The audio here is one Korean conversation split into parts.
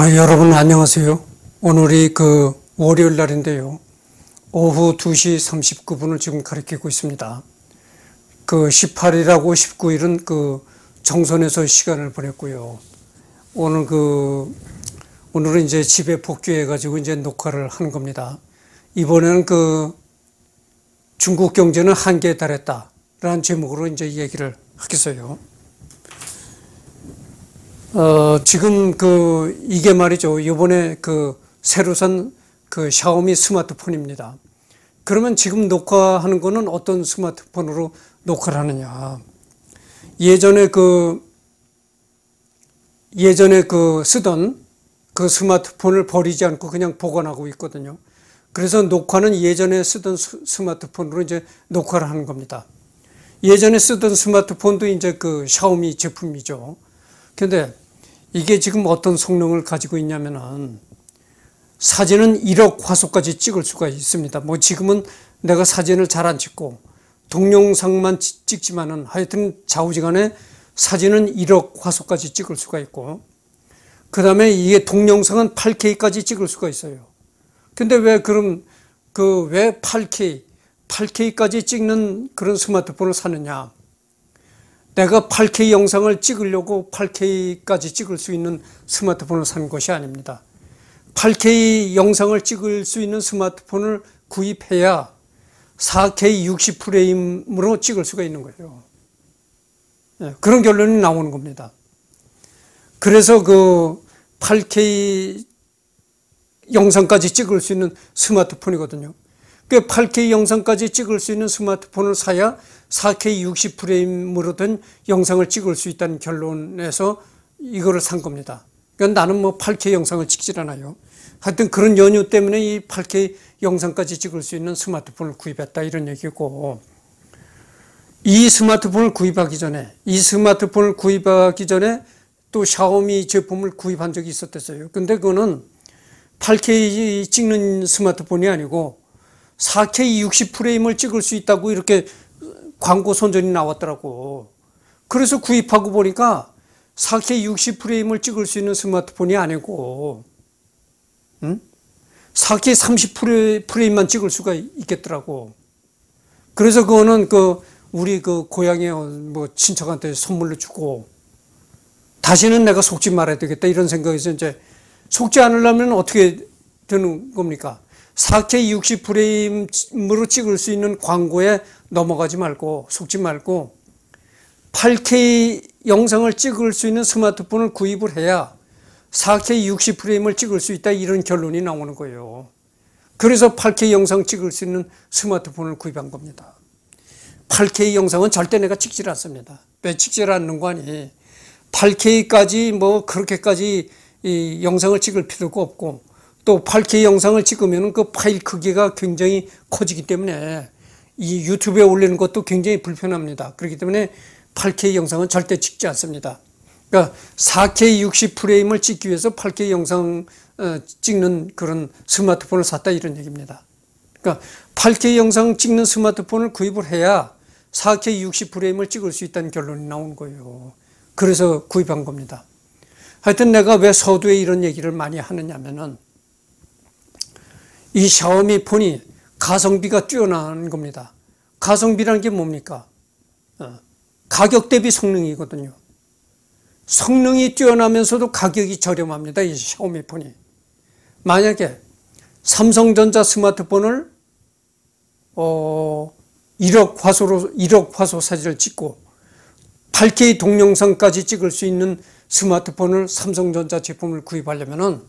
아, 여러분 안녕하세요. 오늘이 그 월요일 날인데요. 오후 2시 39분을 지금 가리키고 있습니다. 그 18일하고 19일은 그 정선에서 시간을 보냈고요. 오늘 그 오늘은 이제 집에 복귀해 가지고 이제 녹화를 하는 겁니다. 이번에는 그 중국 경제는 한계에 달했다라는 제목으로 이제 얘기를 하겠어요. 어, 지금 그 이게 말이죠. 이번에 그 새로 산 그 샤오미 스마트폰입니다. 그러면 지금 녹화하는 거는 어떤 스마트폰으로 녹화를 하느냐. 예전에 그 예전에 그 쓰던 그 스마트폰을 버리지 않고 그냥 보관하고 있거든요. 그래서 녹화는 예전에 쓰던 스마트폰으로 이제 녹화를 하는 겁니다. 예전에 쓰던 스마트폰도 이제 그 샤오미 제품이죠. 근데 이게 지금 어떤 성능을 가지고 있냐면은 사진은 1억 화소까지 찍을 수가 있습니다. 뭐 지금은 내가 사진을 잘 안 찍고 동영상만 찍지만은 하여튼 좌우지간에 사진은 1억 화소까지 찍을 수가 있고 그 다음에 이게 동영상은 8K까지 찍을 수가 있어요. 근데 왜 그럼 그 왜 8K, 8K까지 찍는 그런 스마트폰을 사느냐? 내가 8K 영상을 찍으려고 8K까지 찍을 수 있는 스마트폰을 산 것이 아닙니다. 8K 영상을 찍을 수 있는 스마트폰을 구입해야 4K 60프레임으로 찍을 수가 있는 거예요. 예, 그런 결론이 나오는 겁니다. 그래서 그 8K 영상까지 찍을 수 있는 스마트폰이거든요. 그 8K 영상까지 찍을 수 있는 스마트폰을 사야 4K 60프레임으로 된 영상을 찍을 수 있다는 결론에서 이거를 산 겁니다. 그러니까 나는 뭐 8K 영상을 찍질 않아요. 하여튼 그런 연유 때문에 이 8K 영상까지 찍을 수 있는 스마트폰을 구입했다 이런 얘기고 이 스마트폰을 구입하기 전에 이 스마트폰을 구입하기 전에 또 샤오미 제품을 구입한 적이 있었댔어요. 근데 그거는 8K 찍는 스마트폰이 아니고 4K 60 프레임을 찍을 수 있다고 이렇게 광고 선전이 나왔더라고. 그래서 구입하고 보니까 4K 60 프레임을 찍을 수 있는 스마트폰이 아니고, 응? 4K 30 프레임만 찍을 수가 있겠더라고. 그래서 그거는 그 우리 그 고향에 어, 뭐 친척한테 선물로 주고 다시는 내가 속지 말아야 되겠다 이런 생각에서 이제 속지 않으려면 어떻게 되는 겁니까? 4K 60프레임으로 찍을 수 있는 광고에 넘어가지 말고 속지 말고 8K 영상을 찍을 수 있는 스마트폰을 구입을 해야 4K 60프레임을 찍을 수 있다 이런 결론이 나오는 거예요. 그래서 8K 영상 찍을 수 있는 스마트폰을 구입한 겁니다. 8K 영상은 절대 내가 찍질 않습니다. 왜 찍질 않는 거니? 아 8K까지 뭐 그렇게까지 이 영상을 찍을 필요가 없고 또 8K 영상을 찍으면 그 파일 크기가 굉장히 커지기 때문에 이 유튜브에 올리는 것도 굉장히 불편합니다. 그렇기 때문에 8K 영상은 절대 찍지 않습니다. 그러니까 4K 60 프레임을 찍기 위해서 8K 영상 어, 찍는 그런 스마트폰을 샀다 이런 얘기입니다. 그러니까 8K 영상 찍는 스마트폰을 구입을 해야 4K 60 프레임을 찍을 수 있다는 결론이 나온 거예요. 그래서 구입한 겁니다. 하여튼 내가 왜 서두에 이런 얘기를 많이 하느냐면은 이 샤오미 폰이 가성비가 뛰어난 겁니다. 가성비라는 게 뭡니까? 어, 가격 대비 성능이거든요. 성능이 뛰어나면서도 가격이 저렴합니다. 이 샤오미 폰이. 만약에 삼성전자 스마트폰을 어 1억 화소로 1억 화소 사진을 찍고 8K 동영상까지 찍을 수 있는 스마트폰을 삼성전자 제품을 구입하려면은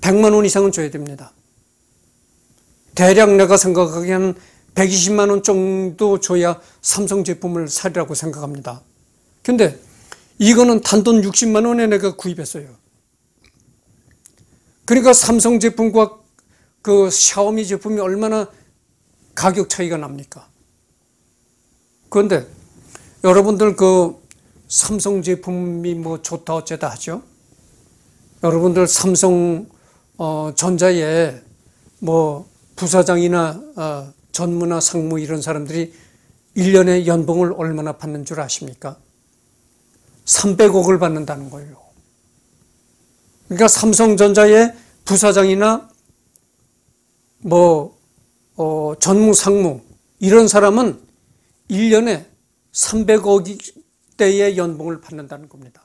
100만 원 이상은 줘야 됩니다. 대략 내가 생각하기에는 120만 원 정도 줘야 삼성 제품을 사리라고 생각합니다. 근데 이거는 단돈 60만 원에 내가 구입했어요. 그러니까 삼성 제품과 그 샤오미 제품이 얼마나 가격 차이가 납니까? 그런데 여러분들 그 삼성 제품이 뭐 좋다 어쩌다 하죠? 여러분들 삼성 어 전자에 뭐 부사장이나 어, 전무나 상무 이런 사람들이 1년에 연봉을 얼마나 받는 줄 아십니까? 300억을 받는다는 거예요. 그러니까 삼성전자의 부사장이나 뭐 어, 전무 상무 이런 사람은 1년에 300억대의 연봉을 받는다는 겁니다.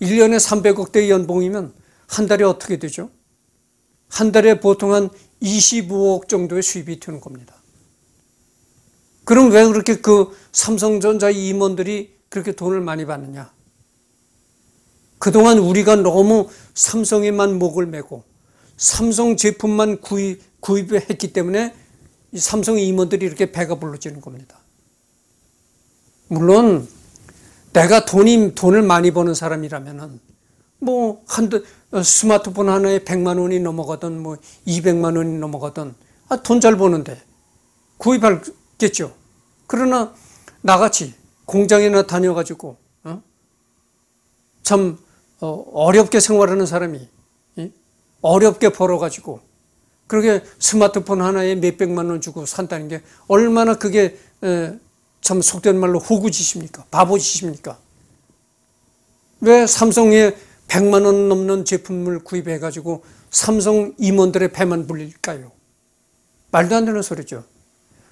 1년에 300억대의 연봉이면 한 달에 어떻게 되죠? 한 달에 보통 한 25억 정도의 수입이 되는 겁니다. 그럼 왜 그렇게 그 삼성전자 임원들이 그렇게 돈을 많이 받느냐? 그동안 우리가 너무 삼성에만 목을 메고 삼성 제품만 구입, 구입했기 때문에 삼성 임원들이 이렇게 배가 불러지는 겁니다. 물론 내가 돈이 돈을 많이 버는 사람이라면은 뭐 한두 어, 스마트폰 하나에 백만 원이 넘어가든 뭐이백만 원이 넘어가든 아, 돈 잘 버는데 구입할겠죠. 그러나 나같이 공장에나 다녀가지고 어? 참 어, 렵게 생활하는 사람이 어렵게 벌어가지고 그렇게 스마트폰 하나에 몇백만 원 주고 산다는 게 얼마나 그게 참 속된 말로 호구짓입니까? 바보짓입니까? 왜 삼성에 100만 원 넘는 제품을 구입해 가지고 삼성 임원들의 배만 불릴까요? 말도 안 되는 소리죠.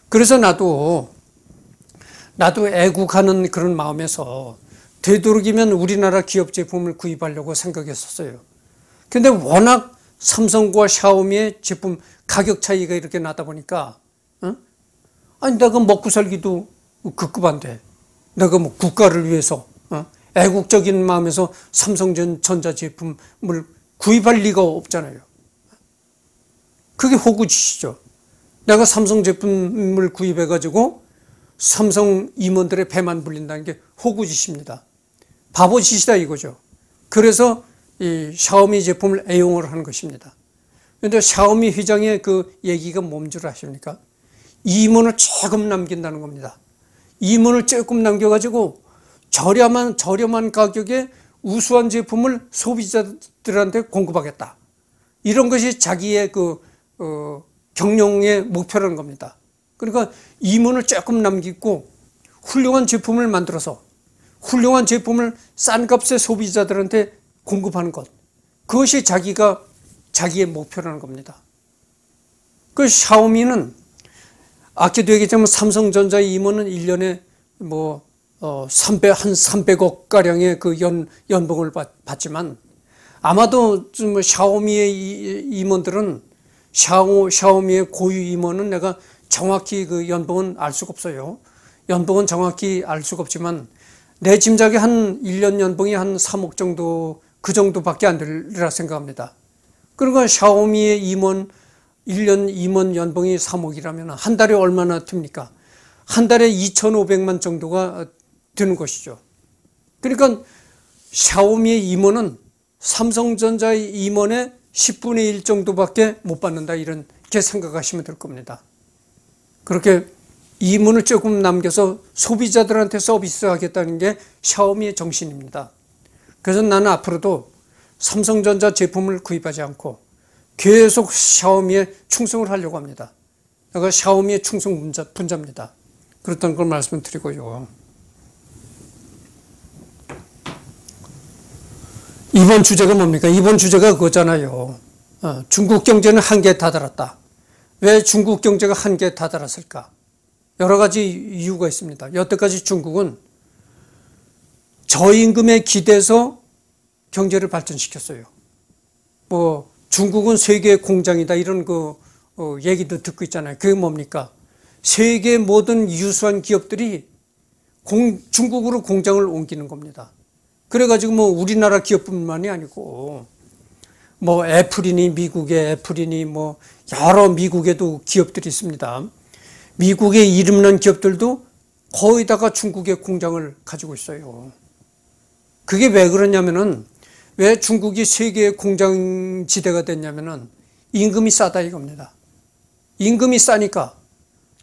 그래서 나도 나도 애국하는 그런 마음에서 되도록이면 우리나라 기업 제품을 구입하려고 생각했었어요. 근데 워낙 삼성과 샤오미의 제품 가격 차이가 이렇게 나다 보니까 응? 아니 내가 먹고 살기도 급급한데 내가 뭐 국가를 위해서 어? 애국적인 마음에서 삼성전자 제품을 구입할 리가 없잖아요. 그게 호구짓이죠. 내가 삼성 제품을 구입해가지고 삼성 임원들의 배만 불린다는 게 호구짓입니다. 바보짓이다 이거죠. 그래서 이 샤오미 제품을 애용을 하는 것입니다. 그런데 샤오미 회장의 그 얘기가 뭔 줄 아십니까? 임원을 조금 남긴다는 겁니다. 임원을 조금 남겨가지고 저렴한 저렴한 가격에 우수한 제품을 소비자들한테 공급하겠다. 이런 것이 자기의 그 어, 경영의 목표라는 겁니다. 그러니까 이문을 조금 남기고 훌륭한 제품을 만들어서 훌륭한 제품을 싼 값에 소비자들한테 공급하는 것. 그것이 자기가 자기의 목표라는 겁니다. 그 샤오미는 아까도 얘기했지만 삼성전자의 임원은 1년에 뭐 어, 300, 한 300억 가량의 그 연, 연봉을 받, 받지만 아마도 좀 뭐 샤오미의 이, 임원들은 샤오, 샤오미의 고유 임원은 내가 정확히 그 연봉은 알 수가 없어요. 연봉은 정확히 알 수가 없지만 내 짐작에 한 1년 연봉이 한 3억 정도 그 정도밖에 안 되리라 생각합니다. 그러니까 샤오미의 임원 1년 임원 연봉이 3억이라면 한 달에 얼마나 됩니까한 달에 2,500만 정도가 되는 것이죠. 그러니까 샤오미의 임원은 삼성전자의 임원의 10분의 1 정도밖에 못 받는다 이렇게 생각하시면 될 겁니다. 그렇게 이문을 조금 남겨서 소비자들한테 서비스하겠다는 게 샤오미의 정신입니다. 그래서 나는 앞으로도 삼성전자 제품을 구입하지 않고 계속 샤오미에 충성을 하려고 합니다. 그러 샤오미의 충성 분자, 분자입니다. 그렇다는 걸 말씀드리고요. 이번 주제가 뭡니까? 이번 주제가 그거잖아요. 어, 중국 경제는 한계에 다다랐다. 왜 중국 경제가 한계에 다다랐을까? 여러 가지 이유가 있습니다. 여태까지 중국은 저임금에 기대서 경제를 발전시켰어요. 뭐 중국은 세계 공장이다 이런 그 어, 얘기도 듣고 있잖아요. 그게 뭡니까? 세계 모든 유수한 기업들이 공, 중국으로 공장을 옮기는 겁니다. 그래가지고 뭐 우리나라 기업뿐만이 아니고 뭐 애플이니 미국의 애플이니 뭐 여러 미국에도 기업들이 있습니다. 미국의 이름난 기업들도 거의 다가 중국의 공장을 가지고 있어요. 그게 왜 그러냐면은 왜 중국이 세계의 공장 지대가 됐냐면은 임금이 싸다 이겁니다. 임금이 싸니까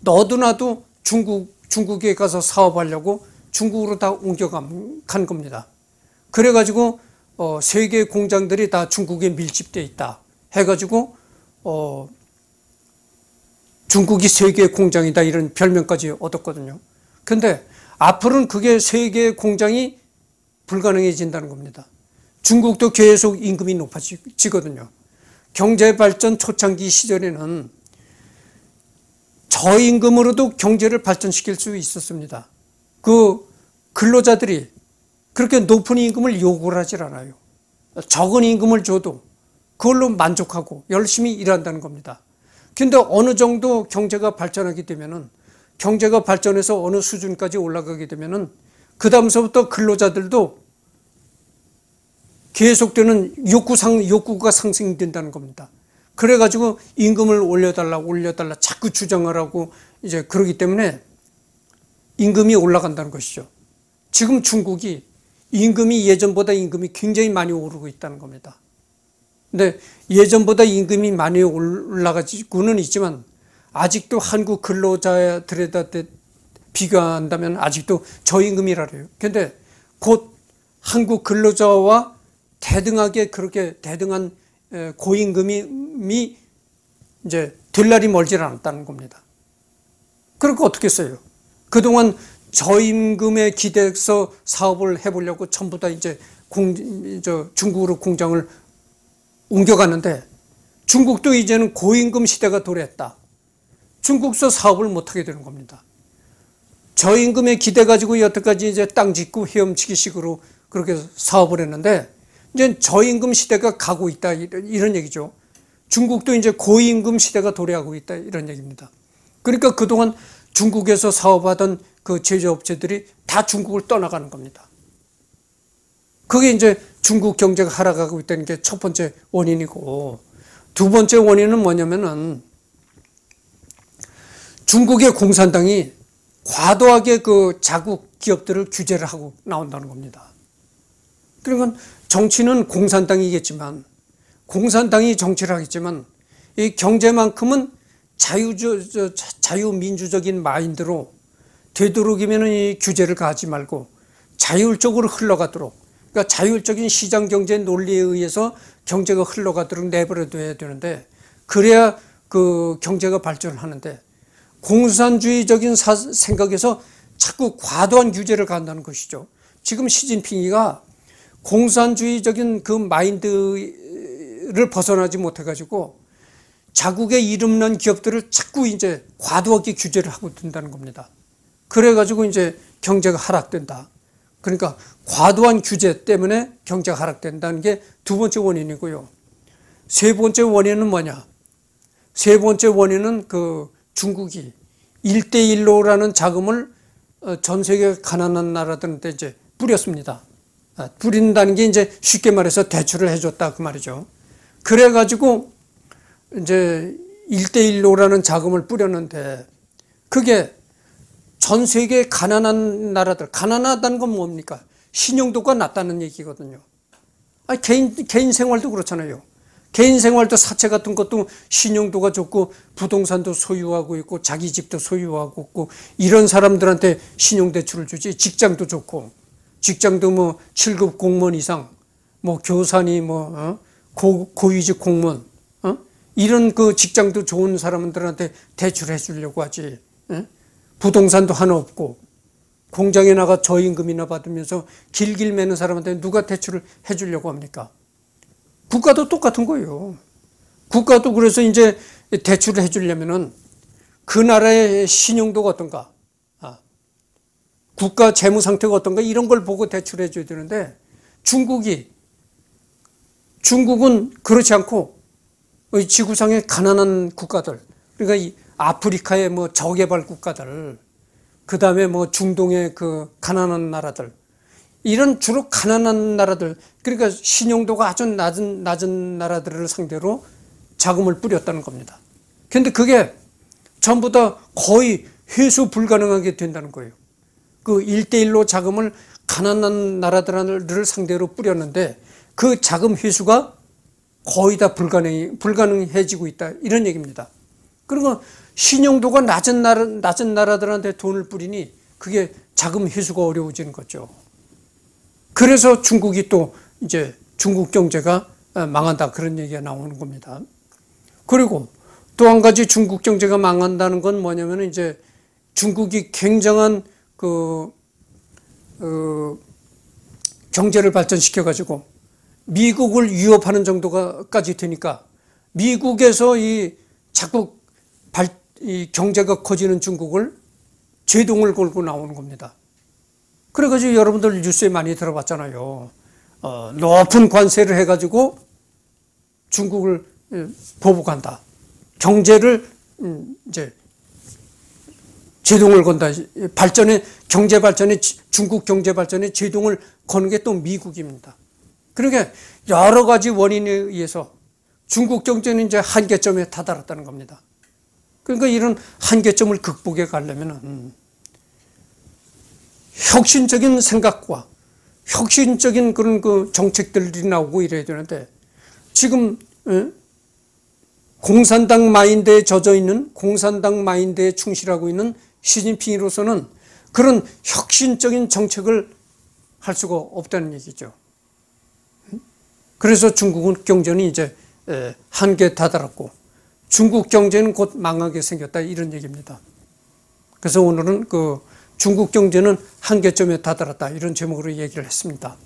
너도 나도 중국 중국에 가서 사업하려고 중국으로 다 옮겨간 겁니다. 그래가지고 어, 세계 공장들이 다 중국에 밀집돼 있다 해가지고 어, 중국이 세계 공장이다 이런 별명까지 얻었거든요. 근데 앞으로는 그게 세계 공장이 불가능해진다는 겁니다. 중국도 계속 임금이 높아지거든요. 경제 발전 초창기 시절에는 저임금으로도 경제를 발전시킬 수 있었습니다. 그 근로자들이 그렇게 높은 임금을 요구를 하질 않아요. 적은 임금을 줘도 그걸로 만족하고 열심히 일한다는 겁니다. 근데 어느 정도 경제가 발전하게 되면은 경제가 발전해서 어느 수준까지 올라가게 되면은 그 다음서부터 근로자들도 계속되는 욕구상, 욕구가 상승된다는 겁니다. 그래가지고 임금을 올려달라, 올려달라 자꾸 주장을 하고 이제 그러기 때문에 임금이 올라간다는 것이죠. 지금 중국이 임금이 예전보다 임금이 굉장히 많이 오르고 있다는 겁니다. 근데 예전보다 임금이 많이 올라가고는 지 있지만 아직도 한국 근로자들에다 비교한다면 아직도 저임금이라 그래요. 근데 곧 한국 근로자와 대등하게 그렇게 대등한 고임금이 이제 될 날이 멀지 않았다는 겁니다. 그러니 어떻게 써요? 그동안 저임금에 기대서 사업을 해보려고 전부 다 이제 공, 저 중국으로 공장을 옮겨갔는데 중국도 이제는 고임금 시대가 도래했다. 중국서 사업을 못하게 되는 겁니다. 저임금에 기대 가지고 여태까지 이제 땅 짓고 헤엄치기 식으로 그렇게 사업을 했는데 이제 저임금 시대가 가고 있다 이런, 이런 얘기죠. 중국도 이제 고임금 시대가 도래하고 있다 이런 얘기입니다. 그러니까 그동안 중국에서 사업하던 그 제조업체들이 다 중국을 떠나가는 겁니다. 그게 이제 중국 경제가 하락하고 있다는 게 첫 번째 원인이고 두 번째 원인은 뭐냐면은 중국의 공산당이 과도하게 그 자국 기업들을 규제를 하고 나온다는 겁니다. 그러니까 정치는 공산당이겠지만 공산당이 정치를 하겠지만 이 경제만큼은 자유 자유민주적인 마인드로 되도록이면 이 규제를 가하지 말고 자율적으로 흘러가도록 그러니까 자율적인 시장 경제 논리에 의해서 경제가 흘러가도록 내버려둬야 되는데 그래야 그 경제가 발전하는데 을 공산주의적인 사, 생각에서 자꾸 과도한 규제를 간다는 것이죠. 지금 시진핑이가 공산주의적인 그 마인드를 벗어나지 못해가지고 자국의 이름난 기업들을 자꾸 이제 과도하게 규제를 하고 든다는 겁니다. 그래가지고 이제 경제가 하락된다. 그러니까 과도한 규제 때문에 경제가 하락된다는 게 두 번째 원인이고요. 세 번째 원인은 뭐냐? 세 번째 원인은 그 중국이 일대일로라는 자금을 어, 전 세계 가난한 나라들한테 이제 뿌렸습니다. 아, 뿌린다는 게 이제 쉽게 말해서 대출을 해줬다 그 말이죠. 그래가지고 이제 일대일로라는 자금을 뿌렸는데 그게 전 세계 가난한 나라들 가난하다는 건 뭡니까? 신용도가 낮다는 얘기거든요. 아니, 개인 개인 생활도 그렇잖아요. 개인 생활도 사채 같은 것도 신용도가 좋고 부동산도 소유하고 있고 자기 집도 소유하고 있고 이런 사람들한테 신용대출을 주지 직장도 좋고 직장도 뭐 7급 공무원 이상 뭐 교사니 뭐 어? 고, 고위직 공무원 어? 이런 그 직장도 좋은 사람들한테 대출해 주려고 하지. 응? 예? 부동산도 하나 없고 공장에 나가 저임금이나 받으면서 길길 매는 사람한테 누가 대출을 해주려고 합니까? 국가도 똑같은 거예요. 국가도 그래서 이제 대출을 해주려면은 그 나라의 신용도가 어떤가, 아, 국가 재무 상태가 어떤가 이런 걸 보고 대출해 줘야 되는데 중국이 중국은 그렇지 않고 지구상의 가난한 국가들 그러니까 아프리카의 뭐 저개발 국가들, 그 다음에 뭐 중동의 그 가난한 나라들, 이런 주로 가난한 나라들, 그러니까 신용도가 아주 낮은, 낮은 나라들을 상대로 자금을 뿌렸다는 겁니다. 근데 그게 전부 다 거의 회수 불가능하게 된다는 거예요. 그일대일로 자금을 가난한 나라들을 상대로 뿌렸는데 그 자금 회수가 거의 다 불가능, 불가능해지고 있다. 이런 얘기입니다. 그리고 그러니까 신용도가 낮은 나라 낮은 나라들한테 돈을 뿌리니 그게 자금 회수가 어려워지는 거죠. 그래서 중국이 또 이제 중국 경제가 어, 망한다 그런 얘기가 나오는 겁니다. 그리고 또 한 가지 중국 경제가 망한다는 건 뭐냐면 이제 중국이 굉장한 그 어, 경제를 발전시켜 가지고 미국을 위협하는 정도까지 되니까 미국에서 이 자국 발, 이 경제가 커지는 중국을 제동을 걸고 나오는 겁니다. 그래가지고 여러분들 뉴스에 많이 들어봤잖아요. 어, 높은 관세를 해가지고 중국을 예, 보복한다. 경제를 음, 이제 제동을 건다. 발전에 경제 발전에 중국 경제 발전에 제동을 거는 게 또 미국입니다. 그러니까 여러 가지 원인에 의해서 중국 경제는 이제 한계점에 다다랐다는 겁니다. 그러니까 이런 한계점을 극복해 가려면 은 혁신적인 생각과 혁신적인 그런 그 정책들이 나오고 이래야 되는데 지금 어? 공산당 마인드에 젖어 있는 공산당 마인드에 충실하고 있는 시진핑으로서는 그런 혁신적인 정책을 할 수가 없다는 얘기죠. 그래서 중국은 경제는 이제 한계에 다다랐고 중국 경제는 곧 망하게 생겼다 이런 얘기입니다. 그래서 오늘은 그 중국 경제는 한계점에 다다랐다 이런 제목으로 얘기를 했습니다.